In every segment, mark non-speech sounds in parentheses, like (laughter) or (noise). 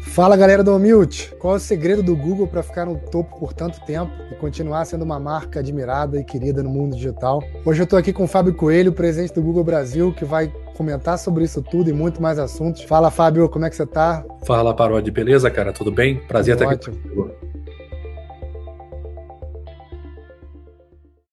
Fala galera do Humilde! Qual é o segredo do Google para ficar no topo por tanto tempo e continuar sendo uma marca admirada e querida no mundo digital? Hoje eu estou aqui com o Fábio Coelho, presidente do Google Brasil, que vai comentar sobre isso tudo e muito mais assuntos. Fala Fábio, como é que você está? Fala Paródia, beleza cara? Tudo bem? Prazer Tudo estar ótimo. aqui.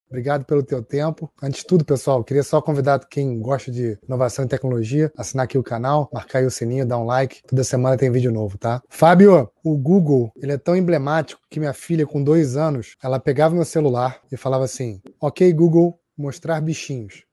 Obrigado pelo teu tempo. Antes de tudo, pessoal, queria só convidar quem gosta de inovação e tecnologia, assinar aqui o canal, marcar o sininho, dar um like. Toda semana tem vídeo novo, tá? Fábio, o Google, ele é tão emblemático que minha filha, com dois anos, ela pegava meu celular e falava assim, ok, Google, mostrar bichinhos.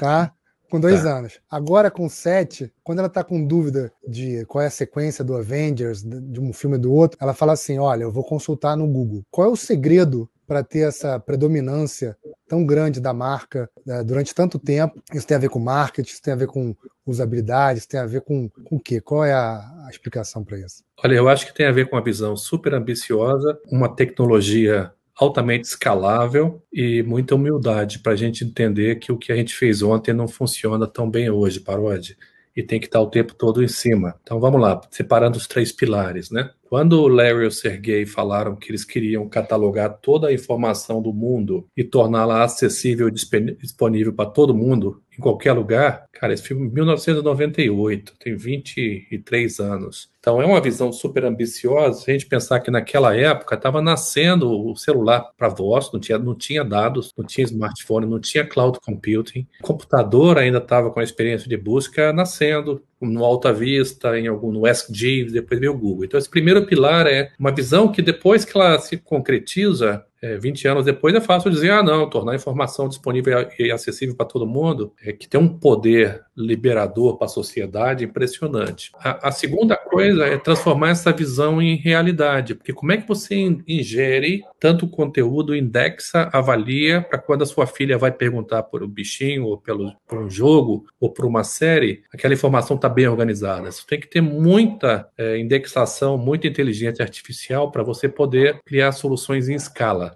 tá? com dois tá. anos. Agora, com sete, quando ela tá com dúvida de qual é a sequência do Avengers, de um filme do outro, ela fala assim: olha, eu vou consultar no Google. Qual é o segredo para ter essa predominância tão grande da marca né, durante tanto tempo? Isso tem a ver com marketing, isso tem a ver com usabilidade, isso tem a ver com, com o quê? Qual é a, a explicação para isso? Olha, eu acho que tem a ver com uma visão super ambiciosa, uma tecnologia altamente escalável e muita humildade para a gente entender que o que a gente fez ontem não funciona tão bem hoje, Parode, e tem que estar tá o tempo todo em cima. Então vamos lá, separando os três pilares, né? Quando o Larry e o Sergey falaram que eles queriam catalogar toda a informação do mundo e torná-la acessível e disponível para todo mundo, em qualquer lugar, cara, esse filme é 1998, tem 23 anos. Então é uma visão super ambiciosa. Se a gente pensar que naquela época estava nascendo o celular para voz, não tinha, não tinha dados, não tinha smartphone, não tinha cloud computing. computador ainda estava com a experiência de busca nascendo no Alta Vista, em algum, no Ask Jeeves, depois veio o Google. Então, esse primeiro pilar é uma visão que depois que ela se concretiza, é, 20 anos depois é fácil dizer, ah, não, tornar a informação disponível e acessível para todo mundo, é que tem um poder liberador para a sociedade impressionante. A, a, segunda coisa é transformar essa visão em realidade, porque como é que você ingere tanto conteúdo, indexa, avalia, para quando a sua filha vai perguntar por um bichinho, ou pelo, por um jogo, ou por uma série, aquela informação está bem organizada. Você tem que ter muita é, indexação, muita inteligência artificial para você poder criar soluções em escala.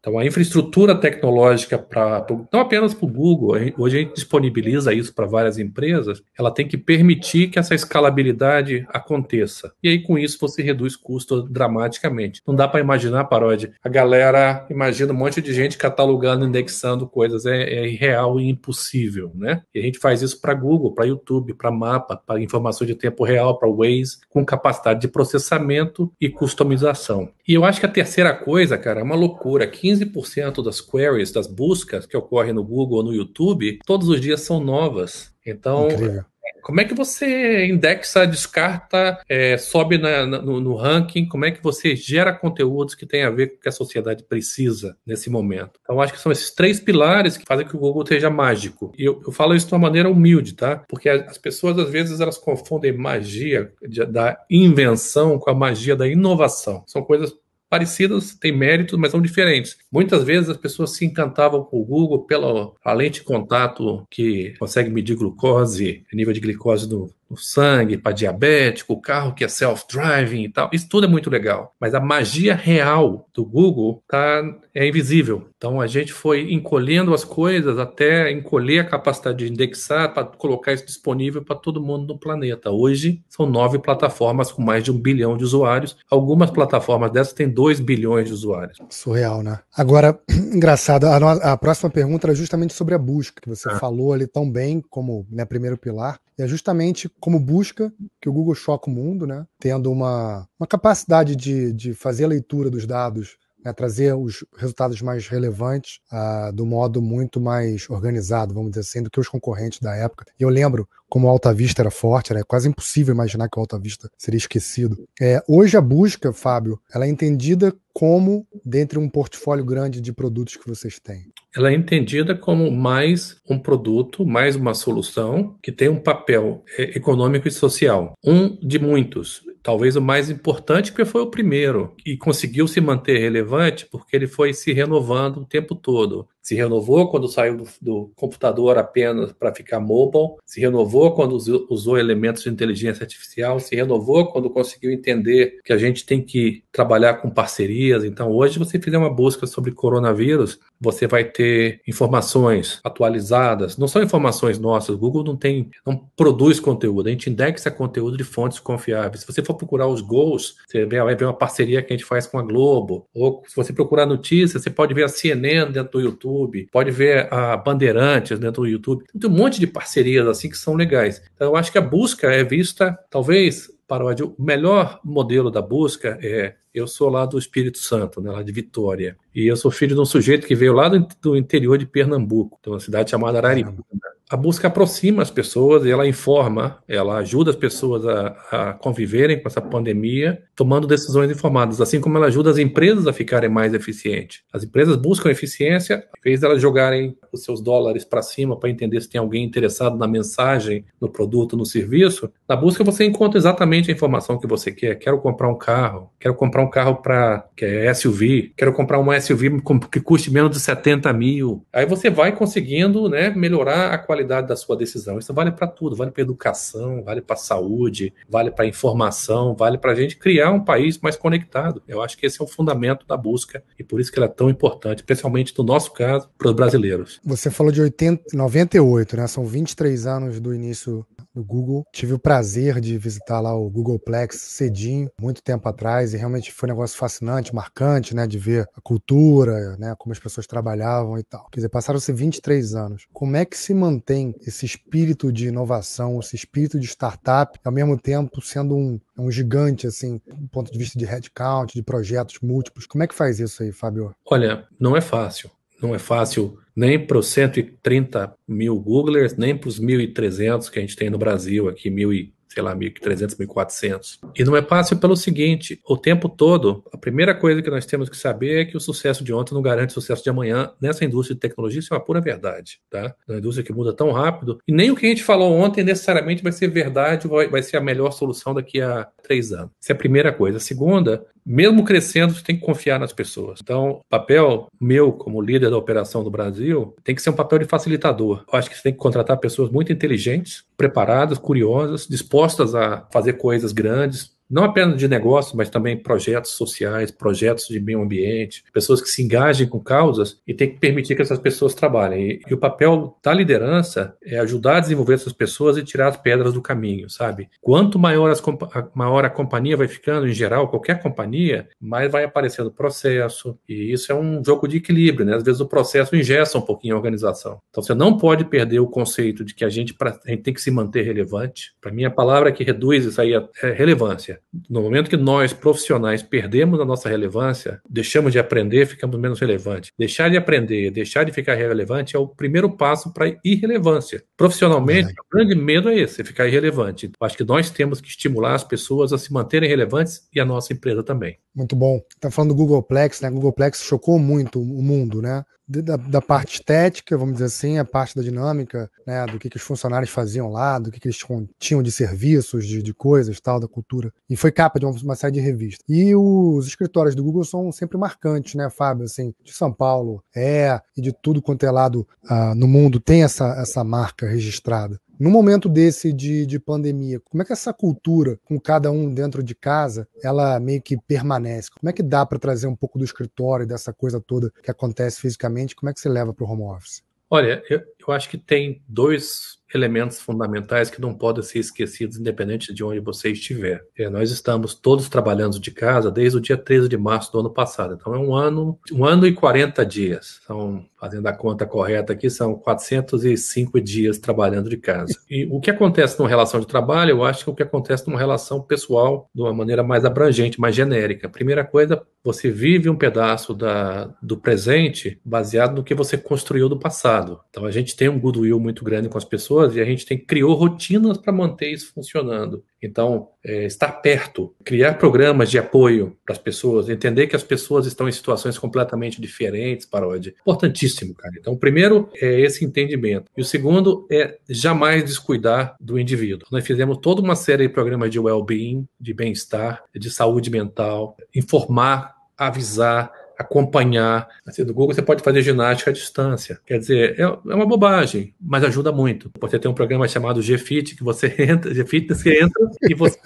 Então, a infraestrutura tecnológica, para não apenas para o Google, hoje a gente disponibiliza isso para várias empresas, ela tem que permitir que essa escalabilidade aconteça. E aí, com isso, você reduz custo dramaticamente. Não dá para imaginar, Paródia, a galera imagina um monte de gente catalogando, indexando coisas, é, é irreal e impossível, né? E a gente faz isso para Google, para YouTube, para mapa, para informação de tempo real, para Waze, com capacidade de processamento e customização. E eu acho que a terceira coisa, cara, é uma loucura aqui 15% das queries, das buscas que ocorrem no Google ou no YouTube, todos os dias são novas. Então, Incrível. Como é que você indexa, descarta, é, sobe na, no, no, ranking? Como é que você gera conteúdos que tem a ver com o que a sociedade precisa nesse momento? Então, acho que são esses três pilares que fazem que o Google seja mágico. E eu, eu falo isso de uma maneira humilde, tá? Porque as pessoas, às vezes, elas confundem magia de, da invenção com a magia da inovação. São coisas parecidas, têm méritos, mas são diferentes. Muitas vezes as pessoas se encantavam com o Google pela lente de contato que consegue medir glucose, nível de glicose do o sangue, para diabético, o carro que é self-driving e tal. Isso tudo é muito legal. Mas a magia real do Google tá, é invisível. Então a gente foi encolhendo as coisas até encolher a capacidade de indexar para colocar isso disponível para todo mundo no planeta. Hoje são nove plataformas com mais de um bilhão de usuários. Algumas plataformas dessas têm dois bilhões de usuários. Surreal, né? Agora, (clears throat) engraçado, a, a próxima pergunta era justamente sobre a busca, que você ah. falou ali tão bem como né, primeiro pilar. E é justamente como busca, que o Google choca o mundo, né? tendo uma, uma capacidade de, de fazer a leitura dos dados, né? trazer os resultados mais relevantes uh, do modo muito mais organizado, vamos dizer assim, do que os concorrentes da época. E eu lembro como o Alta Vista era forte, era quase impossível imaginar que o Alta Vista seria esquecido. É, hoje a busca, Fábio, ela é entendida como dentre um portfólio grande de produtos que vocês têm? Ela é entendida como mais um produto, mais uma solução que tem um papel é, econômico e social. Um de muitos, talvez o mais importante, porque foi o primeiro e conseguiu se manter relevante porque ele foi se renovando o tempo todo se renovou quando saiu do, do computador apenas para ficar mobile, se renovou quando usou, usou, elementos de inteligência artificial, se renovou quando conseguiu entender que a gente tem que trabalhar com parcerias. Então, hoje, você fizer uma busca sobre coronavírus, você vai ter informações atualizadas. Não são informações nossas, o Google não tem, não produz conteúdo, a gente indexa conteúdo de fontes confiáveis. Se você for procurar os gols, você vai ver uma parceria que a gente faz com a Globo, ou se você procurar notícias, você pode ver a CNN dentro do YouTube YouTube, pode ver a Bandeirantes dentro do YouTube. Tem um monte de parcerias assim que são legais. Então, eu acho que a busca é vista, talvez, para o melhor modelo da busca é eu sou lá do Espírito Santo, né, lá de Vitória. E eu sou filho de um sujeito que veio lá do, do interior de Pernambuco, de uma cidade chamada Araripuna a busca aproxima as pessoas, ela informa, ela ajuda as pessoas a, a, conviverem com essa pandemia, tomando decisões informadas, assim como ela ajuda as empresas a ficarem mais eficientes. As empresas buscam eficiência, em vez delas jogarem os seus dólares para cima para entender se tem alguém interessado na mensagem, no produto, no serviço, na busca você encontra exatamente a informação que você quer. Quero comprar um carro, quero comprar um carro para que é SUV, quero comprar uma SUV que custe menos de 70 mil. Aí você vai conseguindo né, melhorar a qualidade qualidade da sua decisão. Isso vale para tudo, vale para educação, vale para saúde, vale para informação, vale para a gente criar um país mais conectado. Eu acho que esse é o fundamento da busca e por isso que ela é tão importante, especialmente no nosso caso, para os brasileiros. Você falou de 80, 98, né? São 23 anos do início do Google. Tive o prazer de visitar lá o Googleplex cedinho, muito tempo atrás, e realmente foi um negócio fascinante, marcante, né? De ver a cultura, né? Como as pessoas trabalhavam e tal. Quer dizer, passaram-se 23 anos. Como é que se mantém esse espírito de inovação, esse espírito de startup, ao mesmo tempo sendo um, um gigante, assim, do ponto de vista de headcount, de projetos múltiplos? Como é que faz isso aí, Fábio? Olha, não é fácil. Não é fácil nem para os 130 mil Googlers, nem para os 1.300 que a gente tem no Brasil, aqui 1.000 e sei lá, 1.300, 1.400. E não é fácil pelo seguinte, o tempo todo, a primeira coisa que nós temos que saber é que o sucesso de ontem não garante o sucesso de amanhã. Nessa indústria de tecnologia, isso é uma pura verdade, tá? É uma indústria que muda tão rápido, e nem o que a gente falou ontem necessariamente vai ser verdade, vai, vai ser a melhor solução daqui a três anos. Essa é a primeira coisa. A segunda mesmo crescendo, você tem que confiar nas pessoas. Então, o papel meu como líder da operação do Brasil tem que ser um papel de facilitador. Eu acho que você tem que contratar pessoas muito inteligentes, preparadas, curiosas, dispostas a fazer coisas grandes, não apenas de negócio, mas também projetos sociais, projetos de meio ambiente, pessoas que se engajem com causas e tem que permitir que essas pessoas trabalhem. E, e o papel da liderança é ajudar a desenvolver essas pessoas e tirar as pedras do caminho, sabe? Quanto maior, as, maior a companhia vai ficando, em geral, qualquer companhia, mais vai aparecendo o processo, e isso é um jogo de equilíbrio, né? Às vezes o processo ingessa um pouquinho a organização. Então você não pode perder o conceito de que a gente, pra, a gente tem que se manter relevante. Para mim, a palavra que reduz isso aí é, é relevância. No momento que nós, profissionais, perdemos a nossa relevância, deixamos de aprender, ficamos menos relevantes. Deixar de aprender, deixar de ficar relevante é o primeiro passo para irrelevância. Profissionalmente, é. o grande medo é esse, ficar irrelevante. acho que nós temos que estimular as pessoas a se manterem relevantes e a nossa empresa também. Muito bom. Está falando do Googleplex, né? Googleplex chocou muito o mundo, né? da, da, parte estética, vamos dizer assim, a parte da dinâmica, né, do que, que os funcionários faziam lá, do que, que eles tinham de serviços, de, de coisas, tal, da cultura. E foi capa de uma, uma, série de revistas. E os escritórios do Google são sempre marcantes, né, Fábio? Assim, de São Paulo é, e de tudo quanto é lado ah, no mundo tem essa, essa marca registrada no momento desse de, de pandemia, como é que essa cultura, com cada um dentro de casa, ela meio que permanece? Como é que dá para trazer um pouco do escritório, dessa coisa toda que acontece fisicamente? Como é que você leva para o home office? Olha, eu, eu, acho que tem dois elementos fundamentais que não podem ser esquecidos, independente de onde você estiver. É, nós estamos todos trabalhando de casa desde o dia 13 de março do ano passado, então é um ano, um ano e 40 dias. São fazendo a conta correta aqui, são 405 dias trabalhando de casa. E o que acontece numa relação de trabalho, eu acho que é o que acontece numa relação pessoal, de uma maneira mais abrangente, mais genérica. Primeira coisa, você vive um pedaço da, do presente baseado no que você construiu do passado. Então a gente tem um goodwill muito grande com as pessoas e a gente tem criou rotinas para manter isso funcionando. Então, é, estar perto, criar programas de apoio para as pessoas, entender que as pessoas estão em situações completamente diferentes, Paródia. É importantíssimo, cara. Então, o primeiro é esse entendimento. E o segundo é jamais descuidar do indivíduo. Nós fizemos toda uma série de programas de well-being, de bem-estar, de saúde mental, informar, avisar, acompanhar. Assim, do Google você pode fazer ginástica à distância. Quer dizer, é, é uma bobagem, mas ajuda muito. Você tem um programa chamado GFIT, que você (laughs) entra, GFitness, que entra e você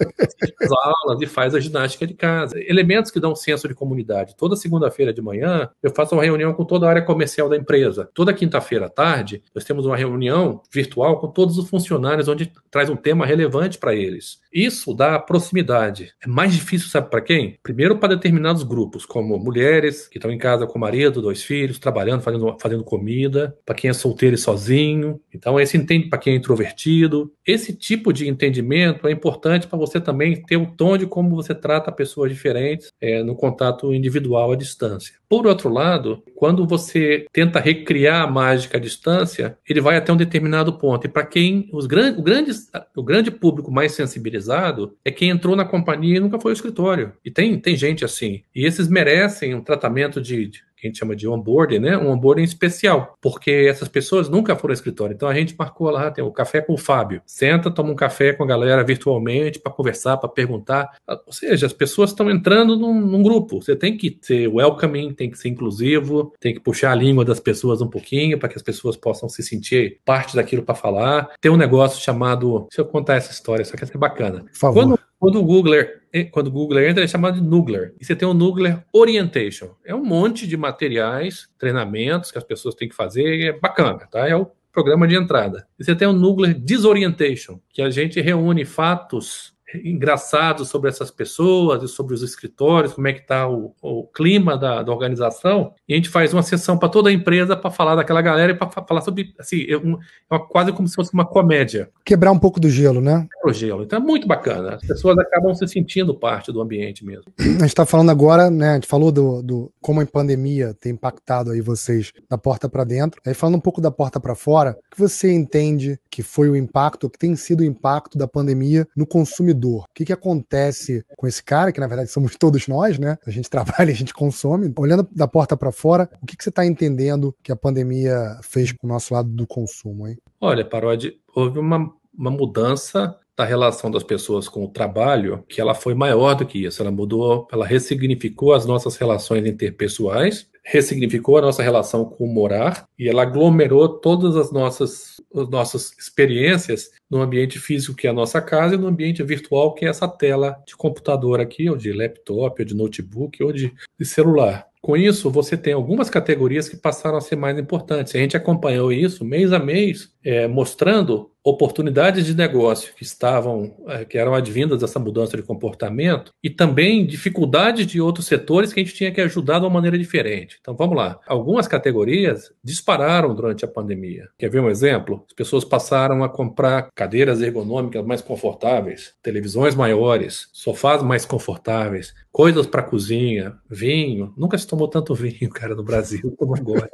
as aulas e faz a ginástica de casa. Elementos que dão um senso de comunidade. Toda segunda-feira de manhã, eu faço uma reunião com toda a área comercial da empresa. Toda quinta-feira à tarde, nós temos uma reunião virtual com todos os funcionários, onde traz um tema relevante para eles. Isso dá proximidade. É mais difícil, sabe para quem? Primeiro, para determinados grupos, como mulheres, que estão em casa com o marido, dois filhos, trabalhando, fazendo, fazendo comida, para quem é solteiro e sozinho. Então, esse entende para quem é introvertido. Esse tipo de entendimento é importante para você também ter o tom de como você trata pessoas diferentes é, no contato individual à distância. Por outro lado, quando você tenta recriar a mágica à distância, ele vai até um determinado ponto. E para quem os gran, o, grande, o grande público mais sensibilizado é quem entrou na companhia e nunca foi ao escritório. E tem, tem gente assim. E esses merecem um tratamento treinamento de, de que a gente chama de onboarding, né? Um onboarding especial, porque essas pessoas nunca foram ao escritório. Então a gente marcou lá, tem o café com o Fábio. Senta, toma um café com a galera virtualmente para conversar, para perguntar. Ah, ou seja, as pessoas estão entrando num, num, grupo. Você tem que ser welcoming, tem que ser inclusivo, tem que puxar a língua das pessoas um pouquinho para que as pessoas possam se sentir parte daquilo para falar. Tem um negócio chamado, deixa eu contar essa história, só que essa é bacana. Por favor. Quando quando o Googler, eh, quando o Googler entra, é chamado de Nugler. E você tem o Nugler Orientation. É um monte de materiais, treinamentos que as pessoas têm que fazer. É bacana, tá? É o programa de entrada. E você tem o Nugler Disorientation, que a gente reúne fatos engraçado sobre essas pessoas e sobre os escritórios, como é que está o, o, clima da, da, organização. E a gente faz uma sessão para toda a empresa para falar daquela galera e para falar sobre, assim, é é quase como se fosse uma comédia. Quebrar um pouco do gelo, né? É o gelo. Então é muito bacana. As pessoas acabam se sentindo parte do ambiente mesmo. A gente está falando agora, né? A gente falou do, do como a pandemia tem impactado aí vocês da porta para dentro. Aí falando um pouco da porta para fora, o que você entende que foi o impacto, que tem sido o impacto da pandemia no consumidor? consumidor. O que, que acontece com esse cara, que na verdade somos (laughs) todos nós, né? A gente trabalha, a gente consome. Olhando da porta para fora, o que, que você está entendendo que a pandemia fez com o nosso lado do consumo, hein? Olha, Paródia, houve uma, uma mudança da relação das pessoas com o trabalho, que ela foi maior do que isso. Ela mudou, ela ressignificou as nossas relações interpessoais, ressignificou a nossa relação com o morar e ela aglomerou todas as nossas, as nossas experiências no ambiente físico, que é a nossa casa, e no ambiente virtual, que é essa tela de computador aqui, ou de laptop, ou de notebook, ou de, de celular. Com isso, você tem algumas categorias que passaram a ser mais importantes. A gente acompanhou isso mês a mês, é, mostrando oportunidades de negócio que estavam, é, que eram advindas dessa mudança de comportamento e também dificuldades de outros setores que a gente tinha que ajudar de uma maneira diferente. Então, vamos lá. Algumas categorias dispararam durante a pandemia. Quer ver um exemplo? As pessoas passaram a comprar cadeiras ergonômicas mais confortáveis, televisões maiores, sofás mais confortáveis, coisas para cozinha, vinho. Nunca se tomou tanto vinho, cara, no Brasil como agora.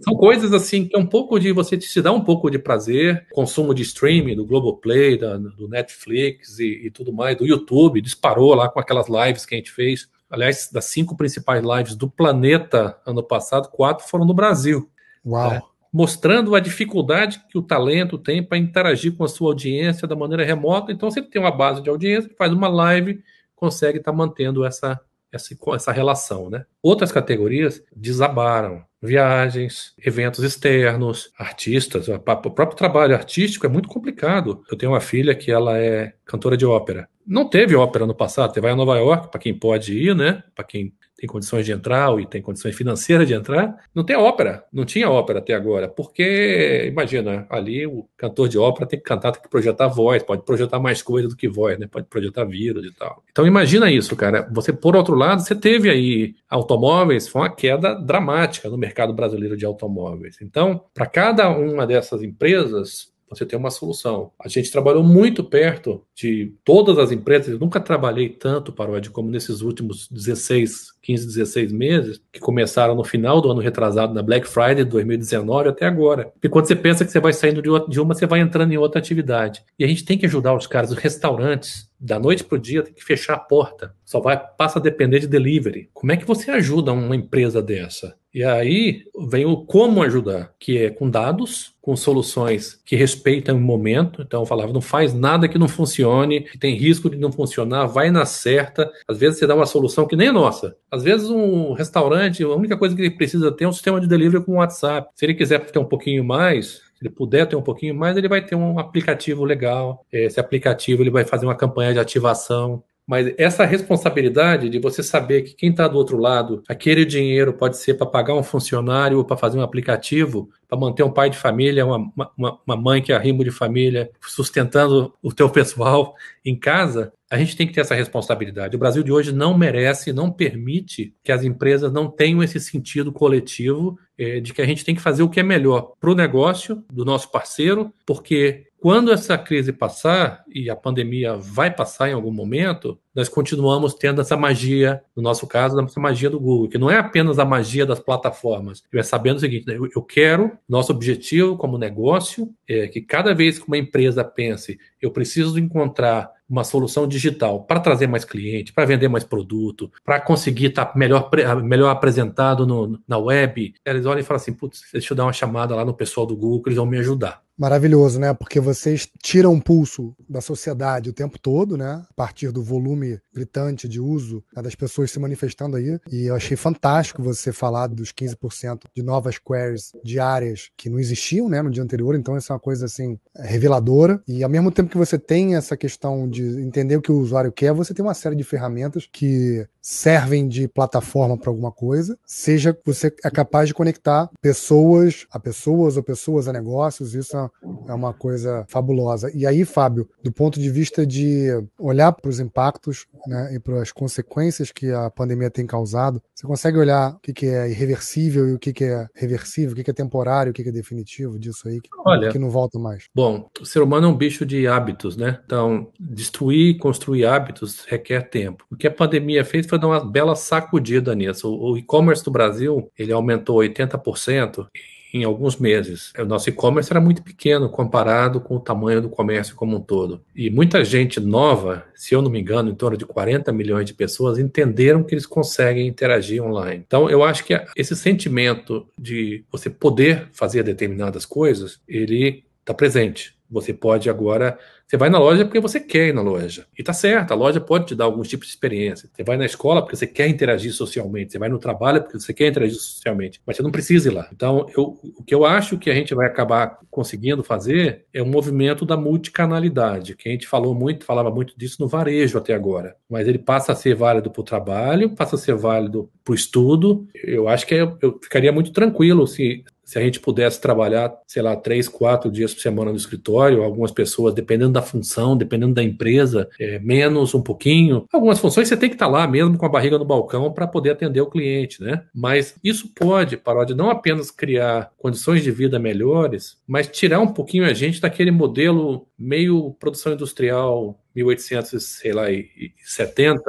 são coisas assim que é um pouco de você te, dá um pouco de prazer, consumo de streaming, do Globoplay, da, do Netflix e, e tudo mais, do YouTube, disparou lá com aquelas lives que a gente fez. Aliás, das cinco principais lives do planeta ano passado, quatro foram no Brasil. Uau! É, mostrando a dificuldade que o talento tem para interagir com a sua audiência da maneira remota. Então, você tem uma base de audiência, faz uma live, consegue estar tá mantendo essa essa, essa relação, né? Outras categorias desabaram. Viagens, eventos externos, artistas. O próprio trabalho artístico é muito complicado. Eu tenho uma filha que ela é cantora de ópera. Não teve ópera no passado, você vai a Nova York, para quem pode ir, né? Para quem tem condições de entrar e tem condições financeiras de entrar, não tem ópera, não tinha ópera até agora, porque, imagina, ali o cantor de ópera tem que cantar, tem que projetar voz, pode projetar mais coisa do que voz, né? Pode projetar vírus e tal. Então imagina isso, cara. Você, por outro lado, você teve aí automóveis, foi uma queda dramática no mercado brasileiro de automóveis. Então, para cada uma dessas empresas, você tem uma solução. A gente trabalhou muito perto de todas as empresas, eu nunca trabalhei tanto para o Ed como nesses últimos 16, 15, 16 meses, que começaram no final do ano retrasado, na Black Friday de 2019 até agora. Porque quando você pensa que você vai saindo de uma, você vai entrando em outra atividade. E a gente tem que ajudar os caras, os restaurantes, da noite para o dia tem que fechar a porta. Só vai passa a depender de delivery. Como é que você ajuda uma empresa dessa? E aí vem o como ajudar, que é com dados, com soluções que respeitam o momento. Então eu falava, não faz nada que não funcione, que tem risco de não funcionar, vai na certa. Às vezes você dá uma solução que nem é nossa. Às vezes um restaurante, a única coisa que ele precisa ter é um sistema de delivery com WhatsApp. Se ele quiser ter um pouquinho mais, se ele puder ter um pouquinho mais, ele vai ter um aplicativo legal. Esse aplicativo ele vai fazer uma campanha de ativação. Mas essa responsabilidade de você saber que quem está do outro lado, aquele dinheiro pode ser para pagar um funcionário ou para fazer um aplicativo, para manter um pai de família, uma, uma, uma mãe que é rimo de família, sustentando o teu pessoal em casa, a gente tem que ter essa responsabilidade. O Brasil de hoje não merece, não permite que as empresas não tenham esse sentido coletivo é, de que a gente tem que fazer o que é melhor para o negócio do nosso parceiro, porque quando essa crise passar, e a pandemia vai passar em algum momento, nós continuamos tendo essa magia, no nosso caso, essa magia do Google, que não é apenas a magia das plataformas. É sabendo o seguinte, né, eu quero, nosso objetivo como negócio é que cada vez que uma empresa pense, eu preciso encontrar uma solução digital para trazer mais cliente, para vender mais produto, para conseguir estar melhor, melhor apresentado no, na web, eles olham e falam assim, putz, deixa eu dar uma chamada lá no pessoal do Google, eles vão me ajudar. Maravilhoso, né? Porque vocês tiram o pulso da sociedade o tempo todo, né? A partir do volume gritante de uso né? das pessoas se manifestando aí. E eu achei fantástico você falar dos 15% de novas queries diárias que não existiam, né? No dia anterior. Então, isso é uma coisa, assim, reveladora. E ao mesmo tempo que você tem essa questão de entender o que o usuário quer, você tem uma série de ferramentas que servem de plataforma para alguma coisa, seja você é capaz de conectar pessoas a pessoas ou pessoas a negócios. Isso é é uma coisa fabulosa. E aí, Fábio, do ponto de vista de olhar para os impactos né, e para as consequências que a pandemia tem causado, você consegue olhar o que, que é irreversível e o que, que é reversível, o que, que é temporário, o que, que é definitivo disso aí, que, Olha, que não volta mais? Bom, o ser humano é um bicho de hábitos, né? Então, destruir, construir hábitos requer tempo. O que a pandemia fez foi dar uma bela sacudida nisso. O, o e-commerce do Brasil, ele aumentou 80% em alguns meses. O nosso e-commerce era muito pequeno comparado com o tamanho do comércio como um todo. E muita gente nova, se eu não me engano, em torno de 40 milhões de pessoas, entenderam que eles conseguem interagir online. Então, eu acho que esse sentimento de você poder fazer determinadas coisas, ele está presente. Você pode agora. Você vai na loja porque você quer ir na loja. E tá certo, a loja pode te dar alguns tipos de experiência. Você vai na escola porque você quer interagir socialmente. Você vai no trabalho porque você quer interagir socialmente. Mas você não precisa ir lá. Então, eu, o que eu acho que a gente vai acabar conseguindo fazer é um movimento da multicanalidade, que a gente falou muito, falava muito disso no varejo até agora. Mas ele passa a ser válido para o trabalho, passa a ser válido para o estudo. Eu acho que eu, é, eu ficaria muito tranquilo se se a gente pudesse trabalhar, sei lá, três, quatro dias por semana no escritório, algumas pessoas, dependendo da função, dependendo da empresa, é, menos um pouquinho. Algumas funções você tem que estar tá lá mesmo com a barriga no balcão para poder atender o cliente, né? Mas isso pode, Paródia, não apenas criar condições de vida melhores, mas tirar um pouquinho a gente daquele modelo meio produção industrial 1870, sei lá, e 70,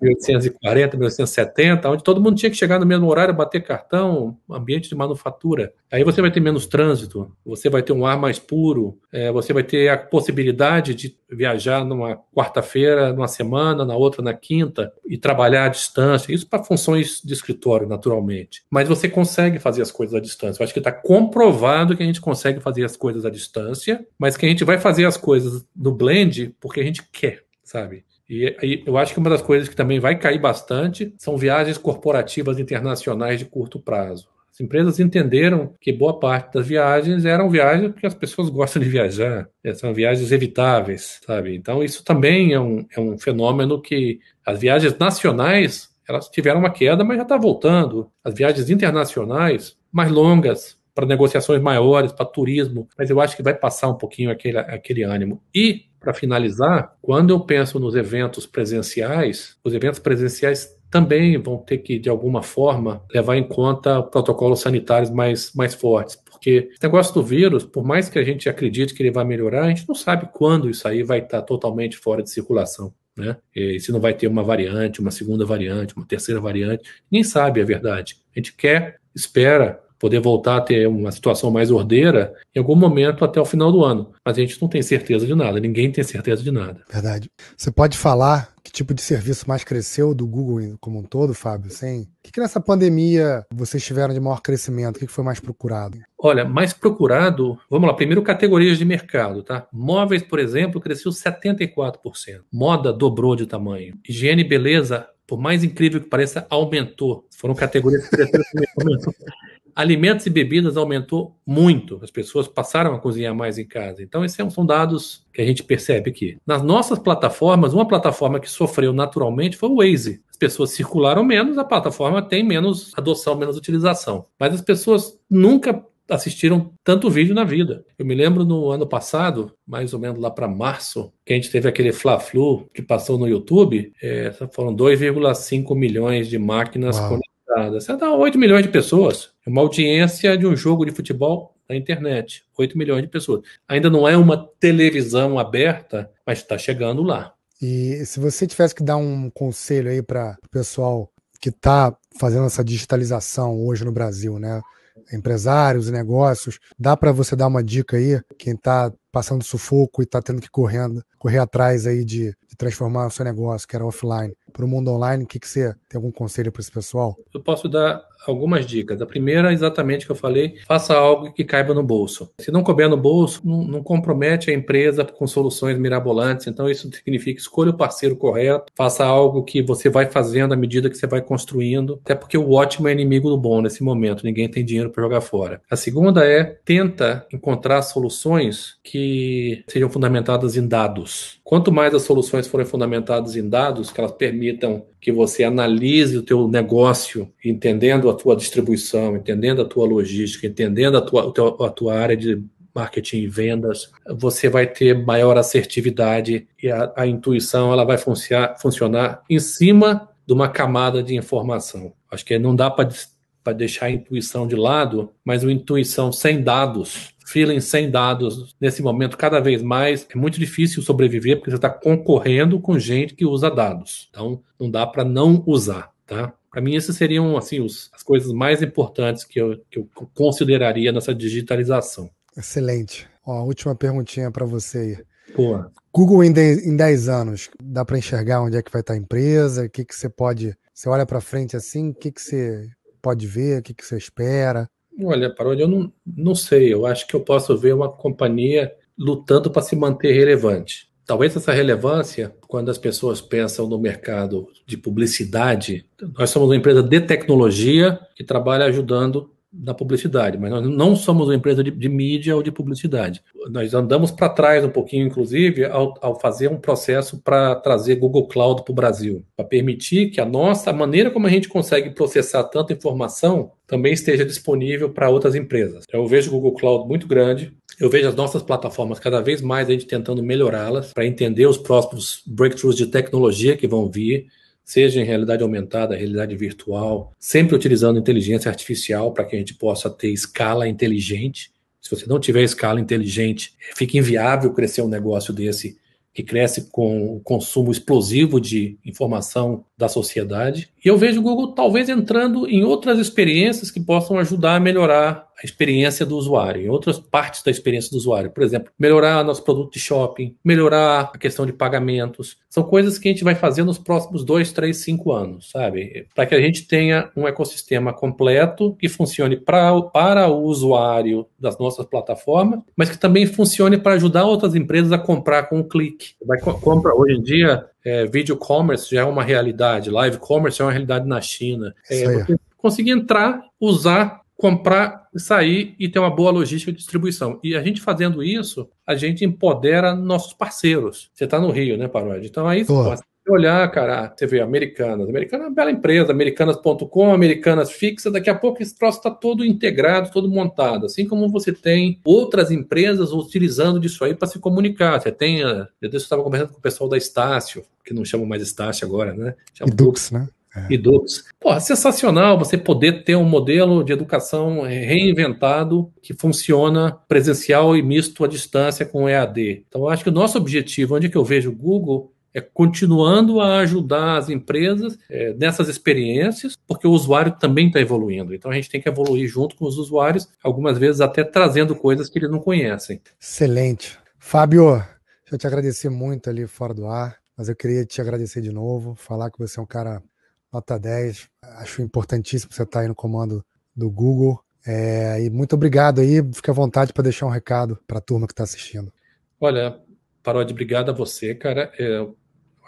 1840, 1870, onde todo mundo tinha que chegar no mesmo horário, bater cartão, ambiente de manufatura. Aí você vai ter menos trânsito, você vai ter um ar mais puro, é, você vai ter a possibilidade de viajar numa quarta-feira, numa semana, na outra, na quinta, e trabalhar à distância. Isso para funções de escritório, naturalmente. Mas você consegue fazer as coisas à distância. Eu acho que está comprovado que a gente consegue fazer as coisas à distância, mas que a gente vai fazer as coisas no blend porque a gente quer sabe? E, e, eu acho que uma das coisas que também vai cair bastante são viagens corporativas internacionais de curto prazo. As empresas entenderam que boa parte das viagens eram viagens porque as pessoas (laughs) gostam de viajar, né? são viagens evitáveis, sabe? Então, isso também é um, é um fenômeno que as viagens nacionais elas tiveram uma queda, mas já está voltando. As viagens internacionais mais longas, para negociações maiores, para turismo, mas eu acho que vai passar um pouquinho aquele, aquele ânimo. E para finalizar, quando eu penso nos eventos presenciais, os eventos presenciais também vão ter que, de alguma forma, levar em conta protocolos sanitários mais, mais fortes porque esse negócio do vírus, por mais que a gente acredite que ele vai melhorar, a gente não sabe quando isso aí vai estar tá totalmente fora de circulação. Né? E se não vai ter uma variante, uma segunda variante, uma terceira variante, ninguém sabe a verdade. A gente quer, espera poder voltar a ter uma situação mais ordeira em algum momento até o final do ano. Mas a gente não tem certeza de nada, ninguém tem certeza de nada. Verdade. Você pode falar que tipo de serviço mais cresceu do Google como um todo, Fábio? Sim. O que, que nessa pandemia vocês tiveram de maior crescimento? O que, que foi mais procurado? Olha, mais procurado, vamos lá, primeiro categorias de mercado, tá? Móveis, por exemplo, cresceu 74%. Moda dobrou de tamanho. Higiene e beleza por mais incrível que pareça, aumentou. Foram categorias que aumentou alimentos e bebidas aumentou muito. As pessoas passaram a cozinhar mais em casa. Então, esses são dados que a gente percebe aqui. Nas nossas plataformas, uma plataforma que sofreu naturalmente foi o Waze. As pessoas circularam menos, a plataforma tem menos adoção, menos utilização. Mas as pessoas nunca assistiram tanto vídeo na vida. Eu me lembro no ano passado, mais ou menos lá para março, que a gente teve aquele Fla-Flu que passou no YouTube, é, foram 2,5 milhões de máquinas Uau rodada. Você dá 8 milhões de pessoas. É uma audiência de um jogo de futebol na internet. 8 milhões de pessoas. Ainda não é uma televisão aberta, mas está chegando lá. E se você tivesse que dar um conselho aí para o pessoal que está fazendo essa digitalização hoje no Brasil, né? Empresários e negócios, dá para você dar uma dica aí? Quem está passando sufoco e está tendo que correndo, correr atrás aí de, de transformar o seu negócio, que era offline para o mundo online? O que, que você tem algum conselho para esse pessoal? Eu posso dar algumas dicas. A primeira é exatamente que eu falei: faça algo que caiba no bolso. Se não couber no bolso, não, não compromete a empresa com soluções mirabolantes. Então, isso significa escolha o parceiro correto, faça algo que você vai fazendo à medida que você vai construindo, até porque o ótimo é inimigo do bom nesse momento, ninguém tem dinheiro para jogar fora. A segunda é tenta encontrar soluções que sejam fundamentadas em dados. Quanto mais as soluções forem fundamentadas em dados, que elas permitam que você analise o teu negócio, entendendo a tua distribuição, entendendo a tua logística, entendendo a tua, a tua área de marketing e vendas, você vai ter maior assertividade e a, a intuição ela vai funcionar, funcionar em cima de uma camada de informação. Acho que não dá para deixar a intuição de lado, mas uma intuição sem dados Feeling sem dados nesse momento, cada vez mais, é muito difícil sobreviver porque você está concorrendo com gente que usa dados. Então, não dá para não usar, tá? Para mim, essas seriam assim, os, as coisas mais importantes que eu, que eu consideraria nessa digitalização. Excelente. Ó, a última perguntinha para você aí. Pô. Google em 10 anos, dá para enxergar onde é que vai estar tá a empresa? O que, que você pode. Você olha para frente assim, o que, que você pode ver? O que, que você espera? Olha, Parolho, eu não, não sei. Eu acho que eu posso ver uma companhia lutando para se manter relevante. Talvez essa relevância, quando as pessoas pensam no mercado de publicidade, nós somos uma empresa de tecnologia que trabalha ajudando da publicidade, mas nós não somos uma empresa de, de mídia ou de publicidade. Nós andamos para trás um pouquinho, inclusive, ao, ao fazer um processo para trazer Google Cloud para o Brasil, para permitir que a nossa a maneira como a gente consegue processar tanta informação também esteja disponível para outras empresas. Eu vejo o Google Cloud muito grande, eu vejo as nossas plataformas cada vez mais a gente tentando melhorá-las para entender os próximos breakthroughs de tecnologia que vão vir seja em realidade aumentada, realidade virtual, sempre utilizando inteligência artificial para que a gente possa ter escala inteligente. Se você não tiver escala inteligente, fica inviável crescer um negócio desse que cresce com o consumo explosivo de informação da sociedade. E eu vejo o Google talvez entrando em outras experiências que possam ajudar a melhorar a experiência do usuário, em outras partes da experiência do usuário. Por exemplo, melhorar nosso produto de shopping, melhorar a questão de pagamentos. São coisas que a gente vai fazer nos próximos dois, três, cinco anos, sabe? Para que a gente tenha um ecossistema completo que funcione pra, para o usuário das nossas plataformas, mas que também funcione para ajudar outras empresas a comprar com um clique. Vai, compra hoje em dia. É, video commerce já é uma realidade, live commerce é uma realidade na China. É, conseguir entrar, usar comprar, sair e ter uma boa logística de distribuição. E a gente fazendo isso, a gente empodera nossos parceiros. Você está no Rio, né, Paróide? Então aí Pô. você olhar, cara, você vê Americanas. Americanas é uma bela empresa, americanas.com, Americanas fixa. Daqui a pouco esse troço está todo integrado, todo montado. Assim como você tem outras empresas utilizando disso aí para se comunicar. Você tem. Eh, eu estava conversando com o pessoal da Estácio, que não chama mais Estácio agora, né? Chama Dux, né? é. Educos. Pô, é sensacional você poder ter um modelo de educação é, reinventado que funciona presencial e misto à distância com EAD. Então, acho que o nosso objetivo, onde é que eu vejo o Google, é continuando a ajudar as empresas é, nessas experiências, porque o usuário também está evoluindo. Então a gente tem que evoluir junto com os usuários, algumas vezes até trazendo coisas que eles não conhecem. Excelente. Fábio, deixa eu te agradecer muito ali fora do ar, mas eu queria te agradecer de novo, falar que você é um cara nota 10. Acho importantíssimo você estar tá aí no comando do Google. É, e muito obrigado aí. Fique à vontade para deixar um recado para a turma que está assistindo. Olha, Parodi, obrigado a você, cara. É,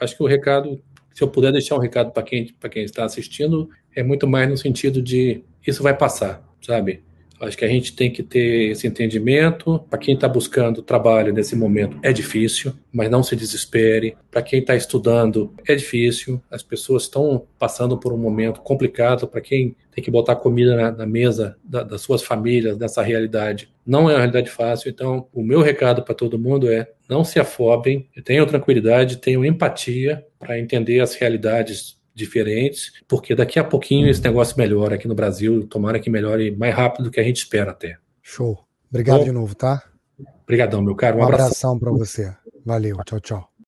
acho que o recado, se eu puder deixar um recado para quem, quem está assistindo, é muito mais no sentido de isso vai passar, sabe? Acho que a gente tem que ter esse entendimento. Para quem está buscando trabalho nesse momento, é difícil, mas não se desespere. Para quem está estudando, é difícil. As pessoas estão passando por um momento complicado. Para quem tem que botar comida na, na mesa da, das suas famílias, nessa realidade, não é uma realidade fácil. Então, o meu recado para todo mundo é: não se afobem, tenham tranquilidade, tenham empatia para entender as realidades diferentes, porque daqui a pouquinho esse negócio melhora aqui no Brasil, tomara que melhore mais rápido do que a gente espera até. Show. Obrigado Bom, de novo, tá? Obrigadão, meu caro. Um, um abração para você. Valeu, tchau, tchau.